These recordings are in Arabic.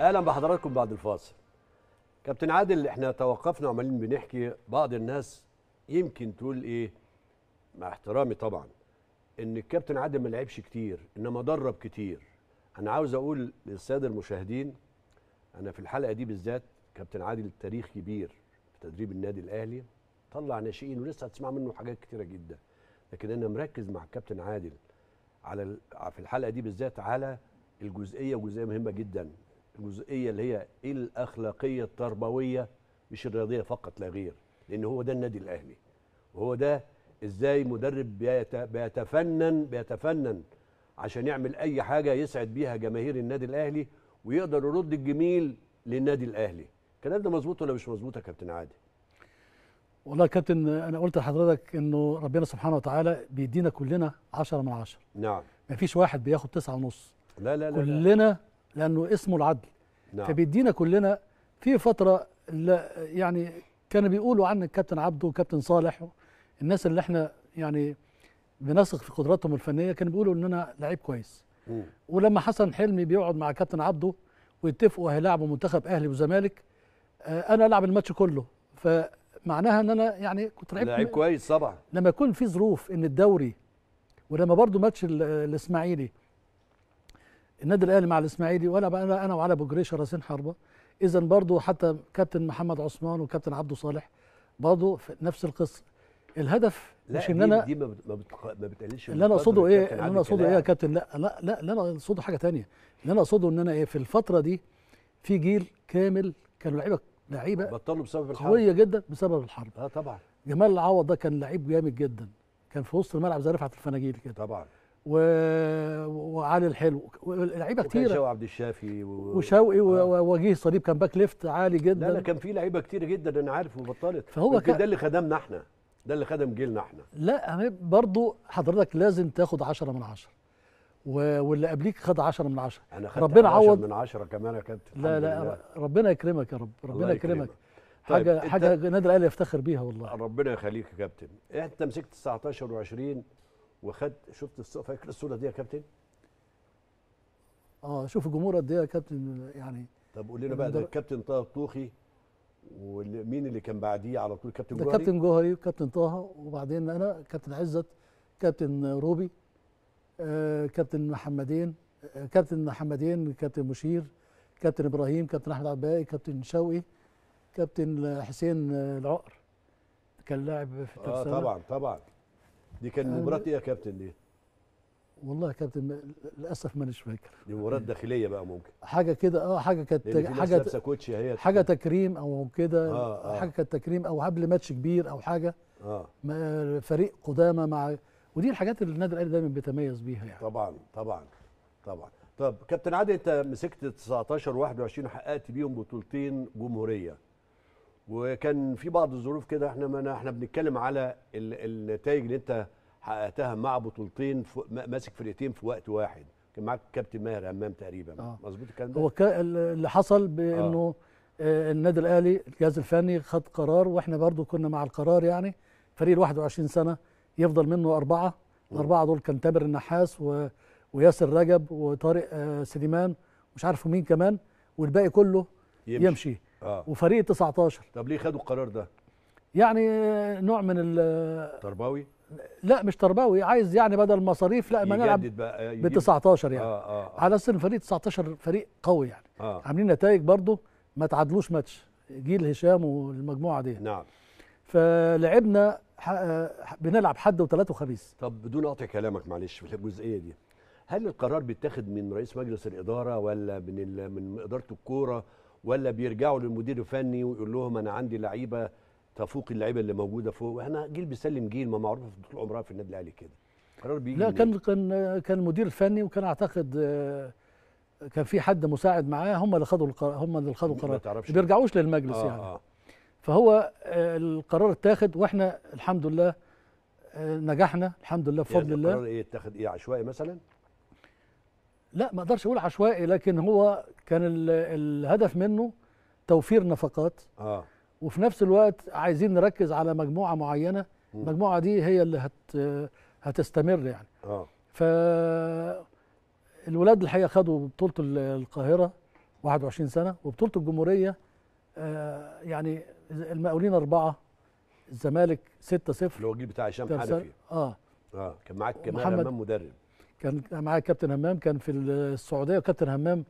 اهلا بحضراتكم بعد الفاصل كابتن عادل احنا توقفنا وعمالين بنحكي بعض الناس يمكن تقول ايه مع احترامي طبعا ان الكابتن عادل ما لعبش كتير انما درب كتير انا عاوز اقول للساده المشاهدين انا في الحلقه دي بالذات كابتن عادل التاريخ كبير في تدريب النادي الاهلي طلع ناشئين ولسه هتسمع منه حاجات كتيره جدا لكن انا مركز مع الكابتن عادل على في الحلقه دي بالذات على الجزئيه وجزئيه مهمه جدا الجزئيه اللي هي الاخلاقيه التربويه مش الرياضيه فقط لا غير لان هو ده النادي الاهلي وهو ده ازاي مدرب بيتفنن بيتفنن عشان يعمل اي حاجه يسعد بيها جماهير النادي الاهلي ويقدر يرد الجميل للنادي الاهلي الكلام ده مظبوط ولا مش مظبوط يا كابتن عادل والله يا كابتن انا قلت لحضرتك انه ربنا سبحانه وتعالى بيدينا كلنا 10 من 10 نعم مفيش واحد بياخد 9 ونص لا لا لا كلنا لانه اسمه العدل نعم. فبيدينا كلنا في فتره يعني كانوا بيقولوا عن الكابتن عبده وكابتن صالح الناس اللي احنا يعني بنثق في قدراتهم الفنيه كانوا بيقولوا ان انا لعيب كويس مم. ولما حسن حلمي بيقعد مع كابتن عبده ويتفقوا هيلعبوا منتخب اهلي وزمالك آه، انا العب الماتش كله فمعناها ان انا يعني كنت لعيب لعيب كويس طبعا لما يكون في ظروف ان الدوري ولما برضو ماتش الاسماعيلي النادي الاهلي مع الاسماعيلي ولا بقى انا وعلي ابو جريشه راسين حربه اذا برضه حتى كابتن محمد عثمان وكابتن عبده صالح برضه نفس القصه الهدف لا مش ان انا دي ما بتقللش اللي انا اقصده ايه اللي انا اقصده ايه يا كابتن لا لا لا اللي انا اقصده حاجه ثانيه اللي انا اقصده ان انا ايه في الفتره دي في جيل كامل كانوا لعيبه لعيبه بطلوا بسبب الحرب قويه جدا بسبب الحرب اه طبعا جمال العوض ده كان لعيب جامد جدا كان في وسط الملعب زي رفعت الفناجيل كده طبعا و... وعلي الحلو لعيبه كتير وكان شوقي عبد الشافي و... وشوقي آه. ووجيه صليب كان باك ليفت عالي جدا لا لا كان في لعيبه كتير جدا انا عارف وبطلت فهو كان ده اللي خدمنا احنا ده اللي خدم جيلنا احنا لا برضو حضرتك لازم تاخد 10 من 10 و... واللي قبليك خد 10 من 10 انا خدت ربنا 10 عوض من 10 كمان يا كابتن لا لا ربنا يكرمك يا رب ربنا يكرمك طيب حاجه حاجه نادر الاهلي يفتخر بيها والله ربنا يخليك يا كابتن انت مسكت 19 و20 وخد شفت فاكر الصوره دي يا كابتن؟ اه شوف الجمهور قد ايه يا كابتن يعني طب قول لنا بقى ده الكابتن طه الطوخي ومين اللي كان بعديه على طول كابتن جوهري؟ كابتن جوهري وكابتن طه وبعدين انا كابتن عزت كابتن روبي آه كابتن محمدين آه كابتن محمدين كابتن مشير كابتن ابراهيم كابتن احمد عباقي كابتن شوقي كابتن حسين آه، العقر كان لاعب في آه طبعا طبعا دي كان آه، مباراه ايه يا كابتن دي؟ والله يا كابتن للاسف مانيش فاكر دي مباراه داخليه بقى ممكن حاجه كده اه حاجه كانت حاجه هي حاجه تكريم او كده آه آه. حاجه كانت تكريم او قبل ماتش كبير او حاجه اه فريق قدامى مع ودي الحاجات اللي النادي الاهلي دايما بيتميز بيها يعني طبعا طبعا طبعا طب كابتن عادل انت مسكت 19 و21 وحققت بيهم بطولتين جمهوريه وكان في بعض الظروف كده احنا ما احنا بنتكلم على النتائج اللي انت حققتها مع بطولتين ماسك فرقتين في وقت واحد كان معاك كابتن ماهر همام تقريبا آه. مظبوط الكلام ده هو اللي حصل بانه آه. آه. النادي الاهلي الجهاز الفني خد قرار واحنا برضو كنا مع القرار يعني فريق 21 سنه يفضل منه اربعه الاربعه دول كان تامر النحاس و... وياسر رجب وطارق آه سليمان مش عارف مين كمان والباقي كله يمشي, يمشي. آه. وفريق 19 طب ليه خدوا القرار ده يعني نوع من ال تربوي لا مش تربوي عايز يعني بدل مصاريف لا ما نلعب ب 19 يعني آه آه آه. على اساس ان فريق 19 فريق قوي يعني آه. عاملين نتائج برضه ما تعادلوش ماتش جيل هشام والمجموعه دي نعم فلعبنا بنلعب حد وثلاثه وخميس طب بدون اقطع كلامك معلش في الجزئيه دي هل القرار بيتاخد من رئيس مجلس الاداره ولا من من اداره الكوره ولا بيرجعوا للمدير الفني ويقول لهم انا عندي لعيبه تفوق اللعيبه اللي موجوده فوق احنا جيل بيسلم جيل ما معروف طول عمرها في النادي الاهلي كده قرار بيجي لا كان كان كان المدير الفني وكان اعتقد آه، كان في حد مساعد معاه هم اللي خدوا القرار هم اللي خدوا القرار ما بيرجعوش للمجلس آه يعني آه. فهو آه، القرار اتاخد واحنا الحمد لله آه، نجحنا الحمد لله بفضل يعني الله القرار ايه اتاخد ايه عشوائي مثلا لا ما اقدرش اقول عشوائي لكن هو كان الهدف منه توفير نفقات اه وفي نفس الوقت عايزين نركز على مجموعه معينه المجموعه دي هي اللي هت هتستمر يعني اه ف الولاد الحقيقه خدوا بطوله القاهره 21 سنه وبطوله الجمهوريه آه يعني المقاولين اربعه الزمالك 6 0 اللي هو الجيل بتاع هشام حنفي اه اه كان معاك كمان امام مدرب كان معايا كابتن همام كان في السعوديه وكابتن همام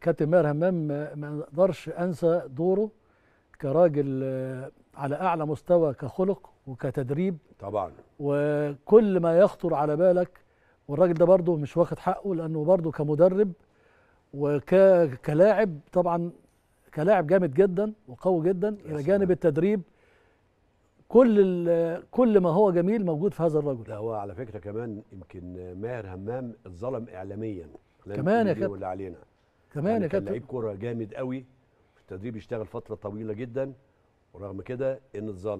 كابتن ماهر همام ما اقدرش انسى دوره كراجل آه، على اعلى مستوى كخلق وكتدريب طبعا وكل ما يخطر على بالك والراجل ده برضه مش واخد حقه لانه برضه كمدرب وكلاعب طبعا كلاعب جامد جدا وقوي جدا الى جانب التدريب كل كل ما هو جميل موجود في هذا الرجل لا هو على فكره كمان يمكن ماهر همام اتظلم اعلاميا كمان يا كابتن علينا كمان يعني يا كابتن لعيب كوره جامد قوي التدريب يشتغل فتره طويله جدا ورغم كده ان اتظلم